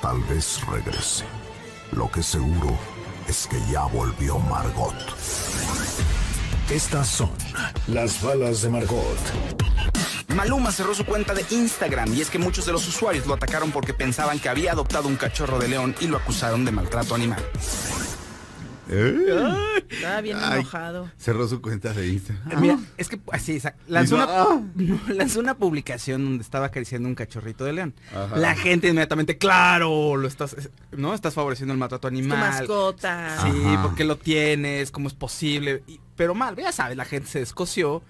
Tal vez regrese. Lo que seguro es que ya volvió Margot. Estas son las balas de Margot. Maluma cerró su cuenta de Instagram y es que muchos de los usuarios lo atacaron porque pensaban que había adoptado un cachorro de león y lo acusaron de maltrato animal. Estaba bien enojado. Cerró su cuenta de Instagram. Eh, mira, es que así, ah. lanzó una, publicación donde estaba acariciando un cachorrito de león. La gente inmediatamente, claro, lo estás, ¿no? Estás favoreciendo el maltrato animal. mascota. Sí, porque lo tienes? ¿Cómo es posible? pero mal, ya sabes, la gente se descoció.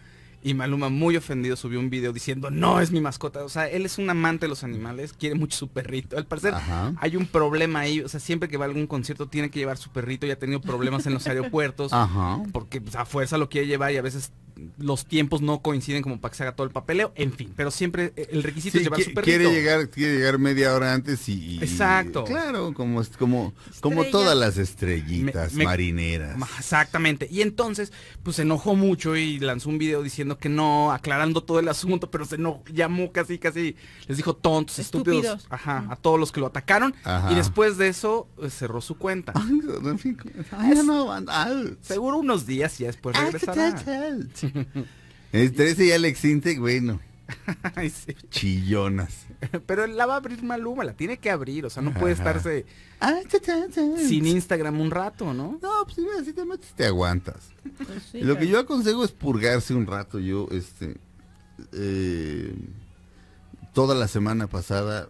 Y Maluma, muy ofendido, subió un video diciendo, no es mi mascota. O sea, él es un amante de los animales, quiere mucho su perrito. Al parecer hay un problema ahí. O sea, siempre que va a algún concierto tiene que llevar su perrito y ha tenido problemas en los aeropuertos. Porque pues, a fuerza lo quiere llevar y a veces los tiempos no coinciden como para que se haga todo el papeleo, en fin, pero siempre eh, el requisito es Quiere llegar, quiere llegar media hora antes y... Exacto. Claro, como, como, como todas las estrellitas marineras. Exactamente. Y entonces, pues se enojó mucho y lanzó un video diciendo que no, aclarando todo el asunto, pero se enojó, llamó casi, casi, les dijo tontos, estúpidos, a todos los que lo atacaron. Y después de eso, pues, cerró su cuenta. Seguro unos días y después regresará. 13 y Alex Intec, bueno. Chillonas. Pero la va a abrir Maluma, la tiene que abrir, o sea, no puede estarse ah, sin Instagram un rato, ¿no? No, pues si te metes te aguantas. Pues Lo que yo aconsejo es purgarse un rato, yo, este, eh, toda la semana pasada,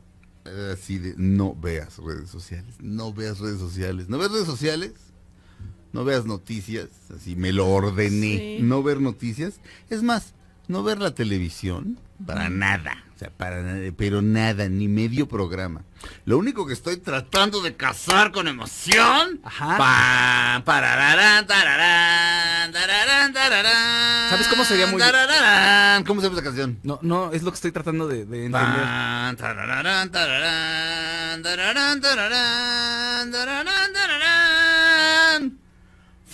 así de, no veas redes sociales, no veas redes sociales, no veas redes sociales, no veas noticias, así me lo ordené, no ver noticias. Es más, no ver la televisión para nada, o sea, para pero nada, ni medio programa. Lo único que estoy tratando de cazar con emoción, Ajá. ¿Sabes cómo sería muy ¿Cómo se llama esa canción? No, no, es lo que estoy tratando de, de entender.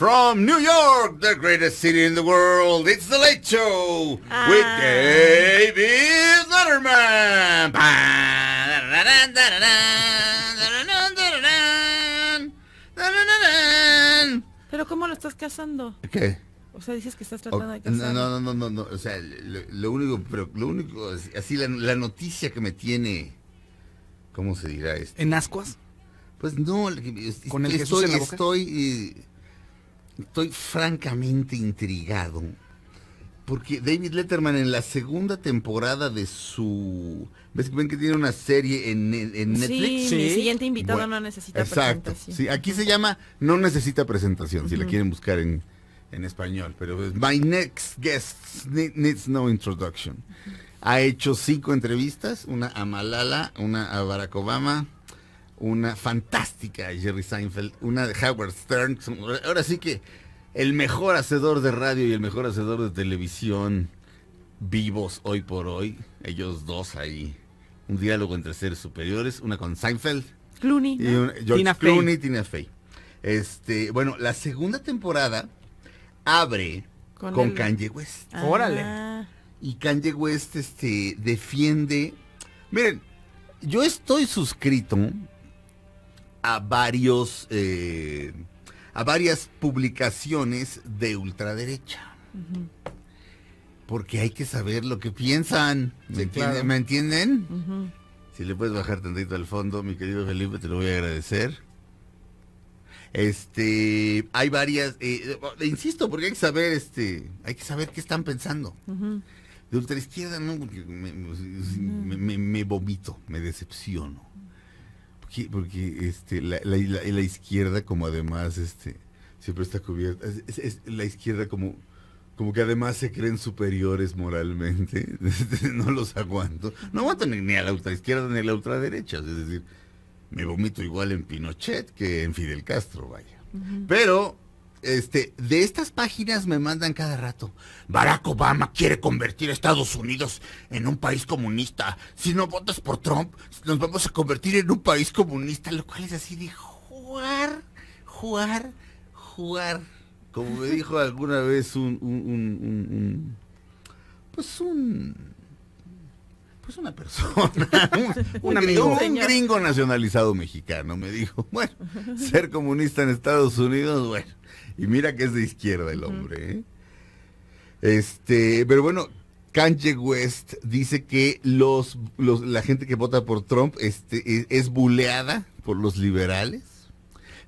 From New York, the greatest city in the world, it's The Late Show with David Letterman. Pero ¿cómo lo estás casando? ¿Qué? O sea, dices que estás tratando de casar. No, no, no, no, no, o sea, lo, único, pero lo único, así la, la, noticia que me tiene, ¿cómo se dirá esto? ¿En ascuas? Pues no, con el estoy, estoy... Y, Estoy francamente intrigado porque David Letterman en la segunda temporada de su... ¿Ves ven que tiene una serie en, Netflix? Sí, mi siguiente invitado no necesita presentación. Sí, aquí se llama No Necesita Presentación, si la quieren buscar en, en español. Pero es My Next Guest Needs No Introduction. Ha hecho cinco entrevistas, una a Malala, una a Barack Obama, una fantástica Jerry Seinfeld, una de Howard Stern. Ahora sí que el mejor hacedor de radio y el mejor hacedor de televisión vivos hoy por hoy. Ellos dos ahí. Un diálogo entre seres superiores, una con Seinfeld. Clooney. Y Tina Fey. Este, bueno, la segunda temporada abre con, Kanye West. Ah. Órale. Y Kanye West este, defiende. Miren, yo estoy suscrito a varios eh, a varias publicaciones de ultraderecha. Porque hay que saber lo que piensan. ¿Me, entienden? Si le puedes bajar tantito al fondo, mi querido Felipe, te lo voy a agradecer. Este, hay varias, eh, eh, insisto, porque hay que saber, este, hay que saber qué están pensando. De ultraderecha, no, porque me, me, me vomito, me decepciono porque, este, la, izquierda como además este, siempre está cubierta, es, la izquierda como, como que además se creen superiores moralmente, este, no los aguanto, no aguanto ni, a la izquierda ni a la ultraderecha, es decir, me vomito igual en Pinochet que en Fidel Castro, vaya. Pero este, de estas páginas me mandan cada rato. Barack Obama quiere convertir a Estados Unidos en un país comunista. Si no votas por Trump, nos vamos a convertir en un país comunista, lo cual es así de jugar, jugar, jugar. Como me dijo alguna vez un pues un pues una persona, un, amigo, un gringo nacionalizado mexicano me dijo, bueno, ser comunista en Estados Unidos, bueno, y mira que es de izquierda el hombre. ¿eh? Este, pero bueno, Kanye West dice que los, los, la gente que vota por Trump este, e, es, buleada por los liberales.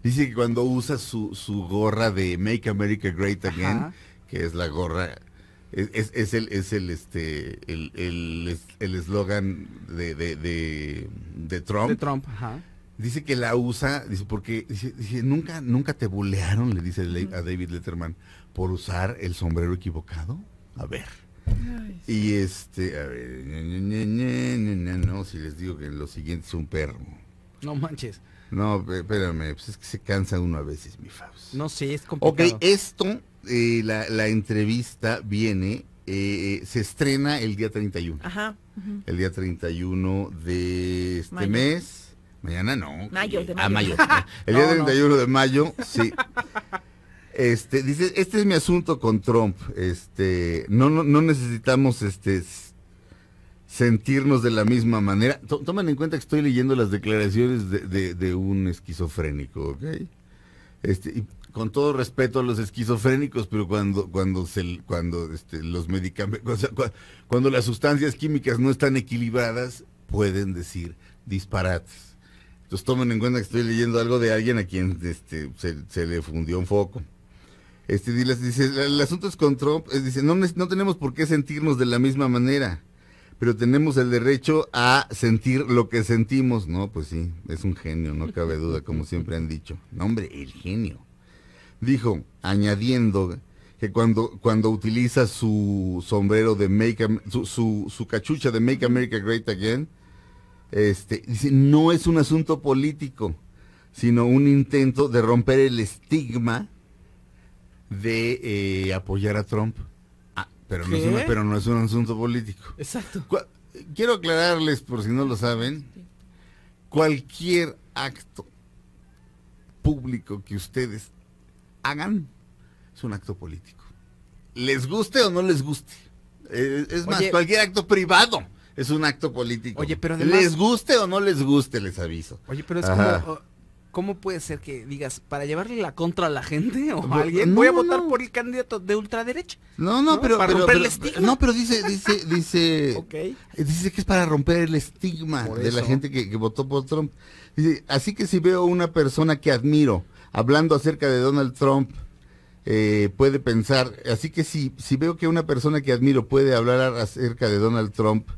Dice que cuando usa su, gorra de Make America Great Again, que es la gorra es, el es el este el eslogan de, Trump. Trump, Dice que la usa, dice, porque dice, nunca, nunca te bulearon, le dice a David Letterman, por usar el sombrero equivocado. A ver. Y este, a ver, no, si les digo que en lo siguiente es un perro. No manches. No, espérame, pues es que se cansa uno a veces, mi Fabs. No sé, es complicado. Ok, esto, eh, la, entrevista viene, eh, eh, se estrena el día 31. Ajá. El día 31 de este mes. Mañana no. Mayo, de mayo. Ah, mayo. El día 31 de mayo, sí. Este, dice, este es mi asunto con Trump. Este, no, no, no necesitamos este sentirnos de la misma manera. tomen en cuenta que estoy leyendo las declaraciones de, un esquizofrénico, ¿ok? Este, con todo respeto a los esquizofrénicos, pero cuando, cuando, cuando este, los medicamentos, cuando, las sustancias químicas no están equilibradas, pueden decir disparates. Entonces tomen en cuenta que estoy leyendo algo de alguien a quien este, se, le fundió un foco. Este, dice, el, asunto es con Trump, eh, dice, no tenemos por qué sentirnos de la misma manera pero tenemos el derecho a sentir lo que sentimos. No, pues sí, es un genio, no cabe duda, como siempre han dicho. No, hombre, el genio. Dijo, añadiendo que cuando, cuando utiliza su sombrero de Make, su, su, su cachucha de Make America Great Again, este, dice, no es un asunto político, sino un intento de romper el estigma de eh, apoyar a Trump. Pero no, es un asunto político. Exacto. Quiero aclararles, por si no lo saben, cualquier acto público que ustedes hagan es un acto político. Les guste o no les guste. Eh, es más, cualquier acto privado es un acto político. pero Les guste o no les guste, les aviso. Oye, pero es como... ¿Cómo puede ser que digas, para llevarle la contra a la gente o a alguien, voy a votar por el candidato de ultraderecha? No, no, pero... romper el estigma. No, pero dice, dice, dice... Dice que es para romper el estigma de la gente que, votó por Trump. Dice, así que si veo una persona que admiro hablando acerca de Donald Trump, eh, puede pensar, así que si, si veo que una persona que admiro puede hablar acerca de Donald Trump,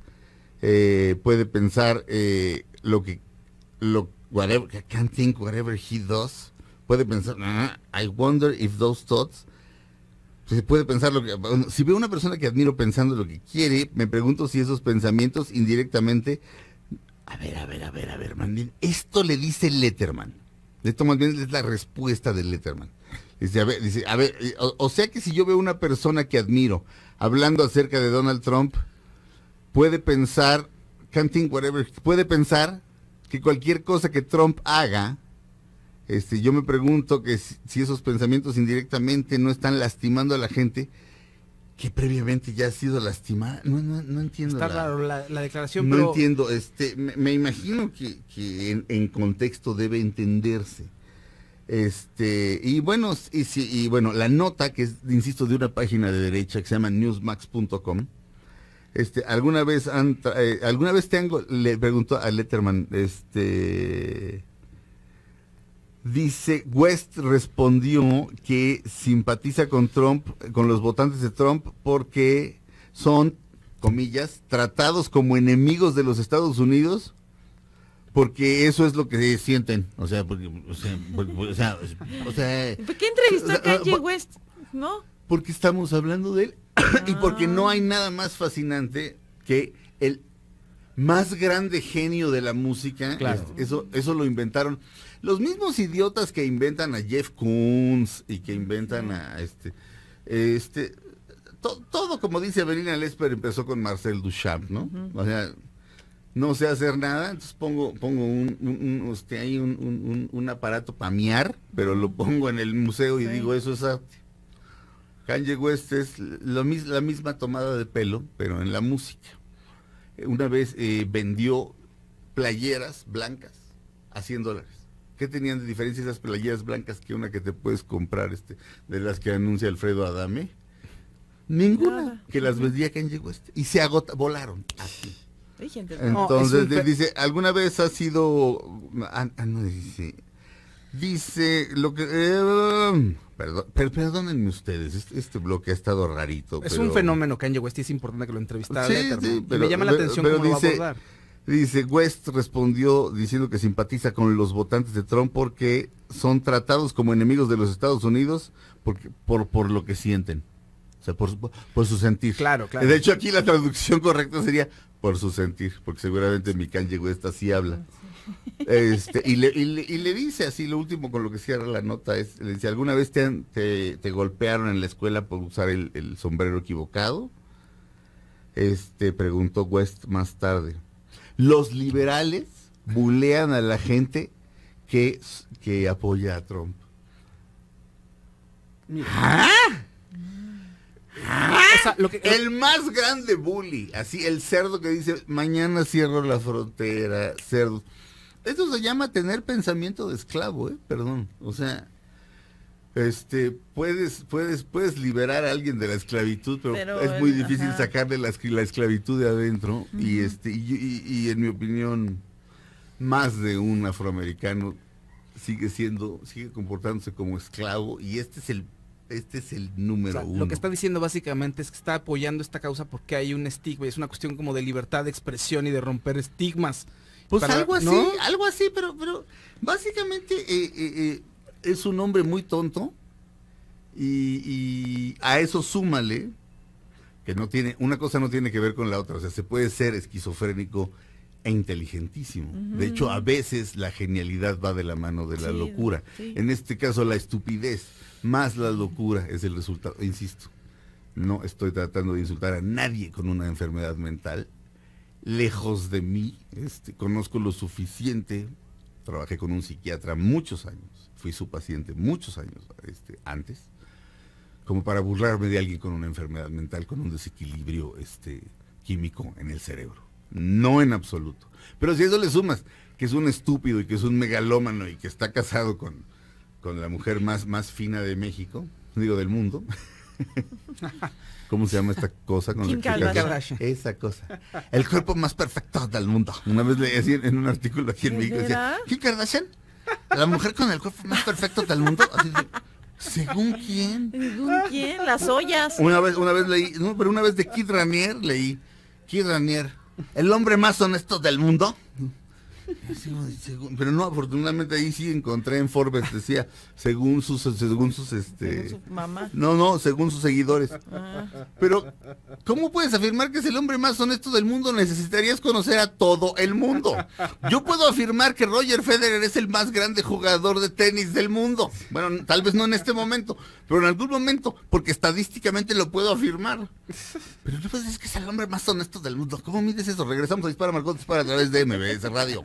eh, puede pensar eh, lo que... Lo que whatever, I can't think whatever he does. Puede pensar, ah, I wonder if those thoughts. Se puede pensar lo que. Si veo una persona que admiro pensando lo que quiere, me pregunto si esos pensamientos indirectamente. A ver, a ver, a ver, a ver, Esto le dice Letterman. Esto más bien es la respuesta de Letterman. Dice, a ver, dice, a ver eh, o, sea que si yo veo una persona que admiro hablando acerca de Donald Trump, puede pensar, can't think whatever, puede pensar que cualquier cosa que Trump haga, este, yo me pregunto que si, esos pensamientos indirectamente no están lastimando a la gente que previamente ya ha sido lastimada. No, entiendo. la, declaración. No entiendo. Este, me, imagino que, en, contexto debe entenderse. Este, y bueno, y, si, y bueno, la nota que es, insisto, de una página de derecha que se llama newsmax.com, este, alguna vez han, eh, alguna vez le preguntó a Letterman, este dice West respondió que simpatiza con Trump, con los votantes de Trump porque son comillas tratados como enemigos de los Estados Unidos porque eso es lo que sienten, o sea, porque, qué entrevistó a Kanye West? ¿No? porque estamos hablando de él y porque no ah. hay nada más fascinante que el más grande genio de la música. eso, eso lo inventaron. Los mismos idiotas que inventan a Jeff Koons y que inventan a este. este todo, como dice Belina Lesper, empezó con Marcel Duchamp, ¿no? O sea, no sé hacer nada, entonces pongo, pongo un, un, este, aparato para miar, pero lo pongo en el museo y digo, eso es Kanye West es la misma tomada de pelo, pero en la música. Una vez eh, vendió playeras blancas a 100 dólares. ¿Qué tenían de diferencia esas playeras blancas que una que te puedes comprar, este, de las que anuncia Alfredo Adame? Ninguna. Que las vendía Kanye West. Y se agota, volaron. Así. Entonces dice, ¿alguna vez ha sido... Ah, ah, no dice... Dice lo que... Eh, perdónenme ustedes, este, bloque ha estado rarito. Es un fenómeno Kanye West y es importante que lo entrevistara. Eh, me llama la atención cómo dice, lo va a Dice, West respondió diciendo que simpatiza con los votantes de Trump porque son tratados como enemigos de los Estados Unidos por, lo que sienten. O sea, por, por su sentir. Claro, claro. De hecho, aquí la traducción correcta sería por su sentir, porque seguramente mi Kanye West así habla. Ah, este, y, le, dice así, lo último con lo que cierra la nota es, le dice, ¿alguna vez te, golpearon en la escuela por usar el, sombrero equivocado? Este, preguntó West más tarde. Los liberales bulean a la gente que, que apoya a Trump. ¿Ah? El más grande bully, así el cerdo que dice, mañana cierro la frontera, cerdo. Eso se llama tener pensamiento de esclavo, ¿eh? Perdón. O sea, este, puedes, puedes, puedes liberar a alguien de la esclavitud, pero, es muy difícil sacarle la, esclavitud de adentro. Y este, y, en mi opinión, más de un afroamericano sigue siendo, sigue comportándose como esclavo, y este es el este es el número uno. Lo que está diciendo básicamente es que está apoyando esta causa porque hay un estigma, y es una cuestión como de libertad de expresión y de romper estigmas. Pues algo así, algo así, pero, pero básicamente eh, eh, eh, es un hombre muy tonto y, a eso súmale que no tiene, una cosa no tiene que ver con la otra, o sea, se puede ser esquizofrénico e inteligentísimo. De hecho, a veces la genialidad va de la mano de la locura. En este caso, la estupidez más la locura es el resultado, insisto. No estoy tratando de insultar a nadie con una enfermedad mental lejos de mí. Este, conozco lo suficiente. Trabajé con un psiquiatra muchos años. Fui su paciente muchos años este, antes. Como para burlarme de alguien con una enfermedad mental, con un desequilibrio este, químico en el cerebro. No en absoluto. Pero si eso le sumas que es un estúpido y que es un megalómano y que está casado con, con la mujer más, más fina de México, digo del mundo. ¿Cómo se llama esta cosa? Con Kim Kardashian. Esa cosa. El cuerpo más perfecto del mundo. Una vez leí así en un artículo aquí en México. Decía, ¿Kim Kardashian? La mujer con el cuerpo más perfecto del mundo. Así ¿Según quién? ¿Según quién? Las ollas. Una vez, una vez leí, pero una vez de Kid Ranier leí. Kid Ranier, el hombre más honesto del mundo. Pero no, afortunadamente ahí sí encontré en Forbes, decía, según sus, según sus, este... mamá? No, no, según sus seguidores. Ah. Pero, ¿cómo puedes afirmar que es el hombre más honesto del mundo? Necesitarías conocer a todo el mundo. Yo puedo afirmar que Roger Federer es el más grande jugador de tenis del mundo. Bueno, tal vez no en este momento, pero en algún momento, porque estadísticamente lo puedo afirmar. Pero no puedes decir que es el hombre más honesto del mundo. ¿Cómo mides eso? Regresamos a Dispara Marcón, dispara a través de MBS Radio.